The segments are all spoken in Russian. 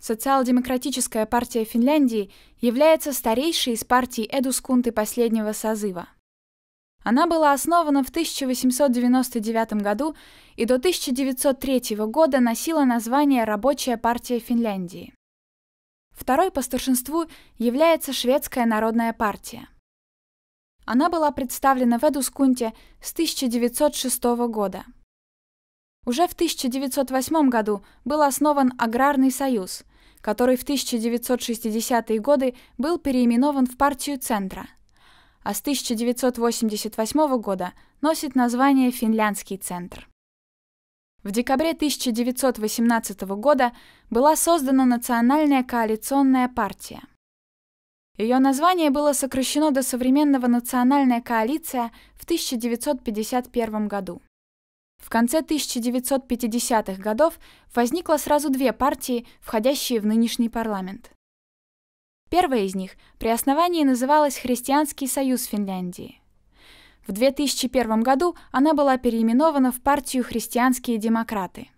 Социал-демократическая партия Финляндии является старейшей из партий Эдускунты последнего созыва. Она была основана в 1899 году и до 1903 года носила название «Рабочая партия Финляндии». Второй по старшинству является Шведская народная партия. Она была представлена в Эдускунте с 1906 года. Уже в 1908 году был основан Аграрный союз, который в 1960-е годы был переименован в партию Центра, а с 1988 года носит название Финляндский Центр. В декабре 1918 года была создана Национальная коалиционная партия. Ее название было сокращено до современного «Национальная коалиция» в 1951 году. В конце 1950-х годов возникло сразу две партии, входящие в нынешний парламент. Первая из них при основании называлась Христианский союз Финляндии. В 2001 году она была переименована в партию «Христианские демократы».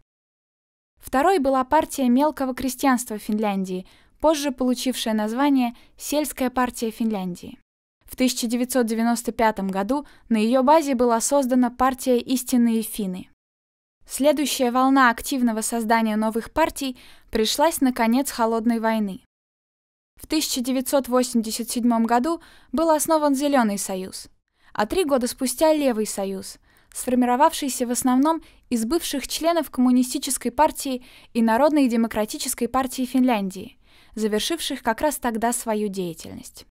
Второй была партия мелкого крестьянства Финляндии, позже получившая название «Сельская партия Финляндии». В 1995 году на ее базе была создана партия «Истинные финны». Следующая волна активного создания новых партий пришлась на конец Холодной войны. В 1987 году был основан Зеленый союз, а три года спустя Левый союз, сформировавшийся в основном из бывших членов Коммунистической партии и Народной демократической партии Финляндии, завершивших как раз тогда свою деятельность.